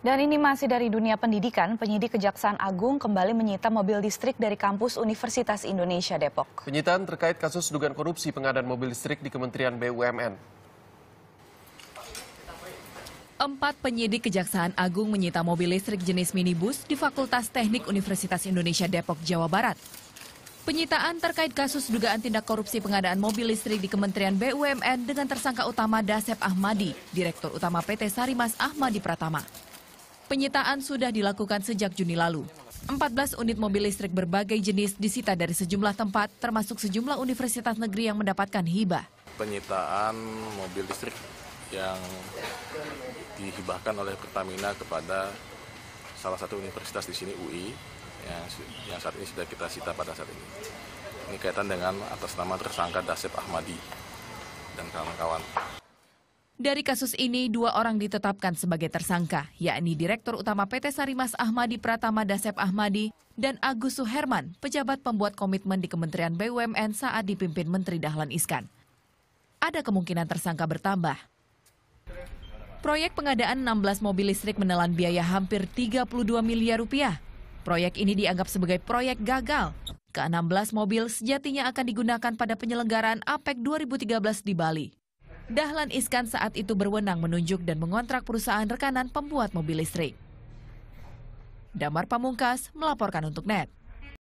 Dan ini masih dari dunia pendidikan, penyidik Kejaksaan Agung kembali menyita mobil listrik dari kampus Universitas Indonesia Depok. Penyitaan terkait kasus dugaan korupsi pengadaan mobil listrik di Kementerian BUMN. Empat penyidik Kejaksaan Agung menyita mobil listrik jenis minibus di Fakultas Teknik Universitas Indonesia Depok, Jawa Barat. Penyitaan terkait kasus dugaan tindak korupsi pengadaan mobil listrik di Kementerian BUMN dengan tersangka utama Dasep Ahmadi, Direktur Utama PT Sarimas Ahmadi Pratama. Penyitaan sudah dilakukan sejak Juni lalu. 14 unit mobil listrik berbagai jenis disita dari sejumlah tempat, termasuk sejumlah universitas negeri yang mendapatkan hibah. Penyitaan mobil listrik yang dihibahkan oleh Pertamina kepada salah satu universitas di sini UI yang, yang saat ini sudah kita sita pada saat ini. Ini kaitan dengan atas nama tersangka Dasep Ahmadi dan kawan-kawan. Dari kasus ini, dua orang ditetapkan sebagai tersangka, yakni Direktur Utama PT Sarimas Ahmadi Pratama Dasep Ahmadi dan Agus Suherman, pejabat pembuat komitmen di Kementerian BUMN saat dipimpin Menteri Dahlan Iskan. Ada kemungkinan tersangka bertambah. Proyek pengadaan 16 mobil listrik menelan biaya hampir 32 miliar rupiah. Proyek ini dianggap sebagai proyek gagal. Ke-16 mobil sejatinya akan digunakan pada penyelenggaraan APEC 2013 di Bali. Dahlan Iskan saat itu berwenang menunjuk dan mengontrak perusahaan rekanan pembuat mobil listrik. Damar Pamungkas melaporkan untuk NET.